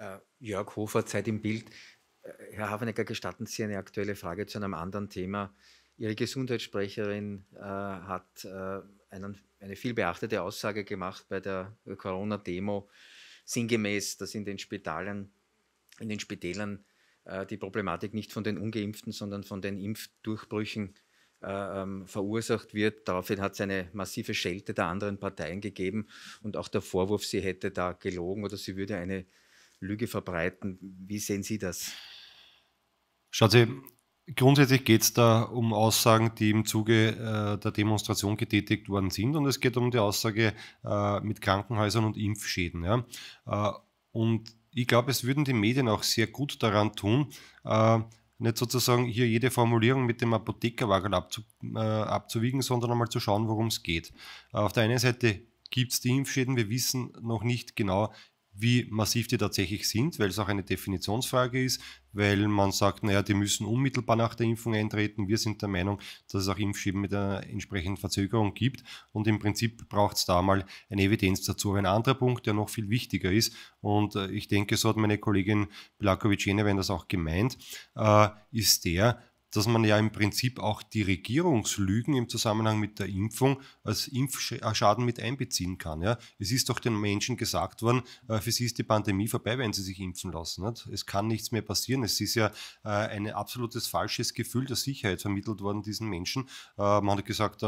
Äh, Jörg Hofer, Zeit im Bild. Äh, Herr Hafenecker, gestatten Sie eine aktuelle Frage zu einem anderen Thema. Ihre Gesundheitssprecherin äh, hat äh, einen, eine vielbeachtete Aussage gemacht bei der Corona-Demo, sinngemäß, dass in den Spitalen, in den Spitälern äh, die Problematik nicht von den Ungeimpften, sondern von den Impfdurchbrüchen äh, ähm, verursacht wird. Daraufhin hat es eine massive Schelte der anderen Parteien gegeben und auch der Vorwurf, sie hätte da gelogen oder sie würde eine Lüge verbreiten. Wie sehen Sie das? Schaut Sie, grundsätzlich geht es da um Aussagen, die im Zuge äh, der Demonstration getätigt worden sind und es geht um die Aussage äh, mit Krankenhäusern und Impfschäden. Ja? Äh, und ich glaube, es würden die Medien auch sehr gut daran tun, äh, nicht sozusagen hier jede Formulierung mit dem Apothekerwagen abzu, äh, abzuwiegen, sondern einmal zu schauen, worum es geht. Äh, auf der einen Seite gibt es die Impfschäden, wir wissen noch nicht genau, wie massiv die tatsächlich sind, weil es auch eine Definitionsfrage ist, weil man sagt, naja, die müssen unmittelbar nach der Impfung eintreten. Wir sind der Meinung, dass es auch Impfschäden mit einer entsprechenden Verzögerung gibt und im Prinzip braucht es da mal eine Evidenz dazu. Ein anderer Punkt, der noch viel wichtiger ist und äh, ich denke, so hat meine Kollegin Blakovic-Jenewein das auch gemeint, äh, ist der, dass man ja im Prinzip auch die Regierungslügen im Zusammenhang mit der Impfung als Impfschaden mit einbeziehen kann. Ja? Es ist doch den Menschen gesagt worden, äh, für sie ist die Pandemie vorbei, wenn sie sich impfen lassen. Nicht? Es kann nichts mehr passieren. Es ist ja äh, ein absolutes falsches Gefühl der Sicherheit vermittelt worden diesen Menschen. Äh, man hat gesagt,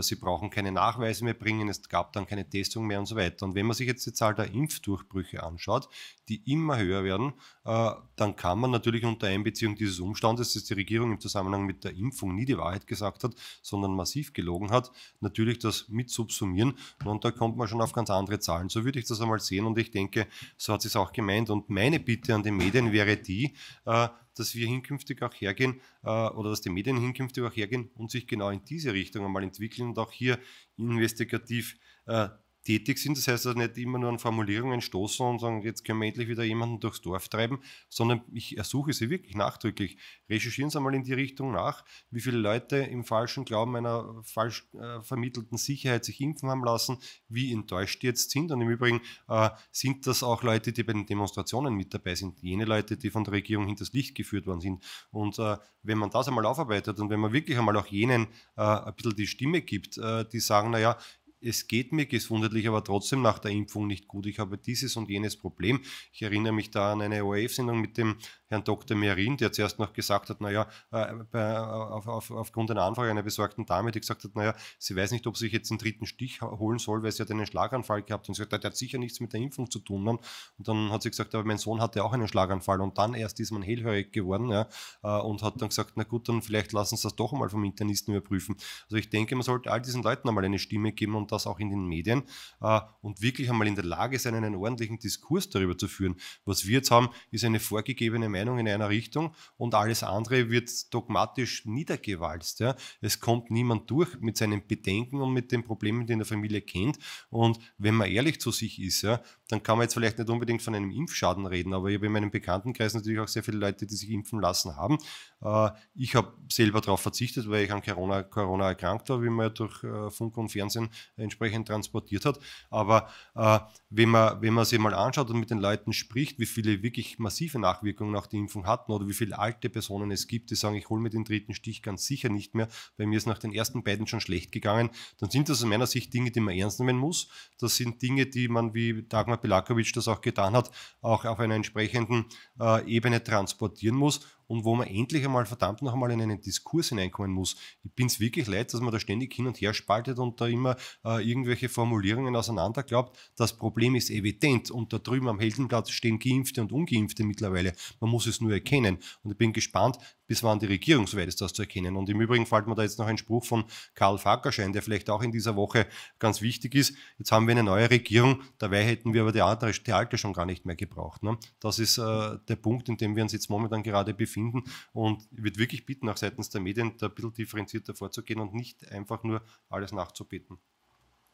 sie brauchen keine Nachweise mehr bringen, es gab dann keine Testung mehr und so weiter. Und wenn man sich jetzt die Zahl der Impfdurchbrüche anschaut, die immer höher werden, dann kann man natürlich unter Einbeziehung dieses Umstandes, dass die Regierung im Zusammenhang mit der Impfung nie die Wahrheit gesagt hat, sondern massiv gelogen hat, natürlich das mit subsumieren. Und da kommt man schon auf ganz andere Zahlen. So würde ich das einmal sehen und ich denke, so hat sie es auch gemeint. Und meine Bitte an die Medien wäre die, äh, dass wir hinkünftig auch hergehen äh, oder dass die Medien hinkünftig auch hergehen und sich genau in diese Richtung einmal entwickeln und auch hier investigativ äh, tätig sind. Das heißt also nicht immer nur an Formulierungen stoßen und sagen, jetzt können wir endlich wieder jemanden durchs Dorf treiben, sondern ich ersuche Sie wirklich nachdrücklich. Recherchieren Sie einmal in die Richtung nach, wie viele Leute im falschen Glauben einer falsch äh, vermittelten Sicherheit sich impfen haben lassen, wie enttäuscht die jetzt sind. Und im Übrigen äh, sind das auch Leute, die bei den Demonstrationen mit dabei sind, jene Leute, die von der Regierung hinters Licht geführt worden sind. Und äh, wenn man das einmal aufarbeitet und wenn man wirklich einmal auch jenen äh, ein bisschen die Stimme gibt, äh, die sagen, naja, es geht mir gesundheitlich aber trotzdem nach der Impfung nicht gut. Ich habe dieses und jenes Problem. Ich erinnere mich da an eine ORF-Sendung mit dem Herrn Dr. Merin, der zuerst noch gesagt hat, naja, äh, auf, auf, aufgrund einer Anfrage einer besorgten Dame, die gesagt hat, naja, sie weiß nicht, ob sie sich jetzt den dritten Stich holen soll, weil sie hat einen Schlaganfall gehabt. Und sie hat gesagt, der hat sicher nichts mit der Impfung zu tun. Dann. Und dann hat sie gesagt, aber mein Sohn hatte auch einen Schlaganfall. Und dann erst ist man hellhörig geworden ja, äh, und hat dann gesagt, na gut, dann vielleicht lassen sie das doch mal vom Internisten überprüfen. Also ich denke, man sollte all diesen Leuten einmal eine Stimme geben und das auch in den Medien äh, und wirklich einmal in der Lage sein, einen ordentlichen Diskurs darüber zu führen. Was wir jetzt haben, ist eine vorgegebene Meinung. Meinung in einer Richtung und alles andere wird dogmatisch niedergewalzt. Ja. Es kommt niemand durch mit seinen Bedenken und mit den Problemen, die in der Familie kennt. Und wenn man ehrlich zu sich ist, ja, dann kann man jetzt vielleicht nicht unbedingt von einem Impfschaden reden, aber ich habe in meinem Bekanntenkreis natürlich auch sehr viele Leute, die sich impfen lassen haben. Äh, ich habe selber darauf verzichtet, weil ich an Corona, Corona erkrankt war, wie man ja durch äh, Funk und Fernsehen entsprechend transportiert hat. Aber äh, wenn man, wenn man sich mal anschaut und mit den Leuten spricht, wie viele wirklich massive Nachwirkungen auch nach der Impfung hatten oder wie viele alte Personen es gibt, die sagen, ich hole mir den dritten Stich ganz sicher nicht mehr, weil mir ist nach den ersten beiden schon schlecht gegangen, dann sind das aus meiner Sicht Dinge, die man ernst nehmen muss. Das sind Dinge, die man, wie Dagmar Belakovic das auch getan hat, auch auf einer entsprechenden äh, Ebene transportieren muss und wo man endlich einmal verdammt noch einmal in einen Diskurs hineinkommen muss. Ich bin es wirklich leid, dass man da ständig hin und her spaltet und da immer äh, irgendwelche Formulierungen auseinander glaubt. Das Problem ist evident und da drüben am Heldenplatz stehen Geimpfte und Ungeimpfte mittlerweile. Man muss es nur erkennen. Und ich bin gespannt, bis wann die Regierung so weit ist, das zu erkennen. Und im Übrigen fällt mir da jetzt noch ein Spruch von Karl Fackerschein, der vielleicht auch in dieser Woche ganz wichtig ist. Jetzt haben wir eine neue Regierung, dabei hätten wir aber die, andere, die alte schon gar nicht mehr gebraucht. Ne? Das ist äh, der Punkt, in dem wir uns jetzt momentan gerade befinden. Und ich würde wirklich bitten, auch seitens der Medien da ein bisschen differenzierter vorzugehen und nicht einfach nur alles nachzubeten.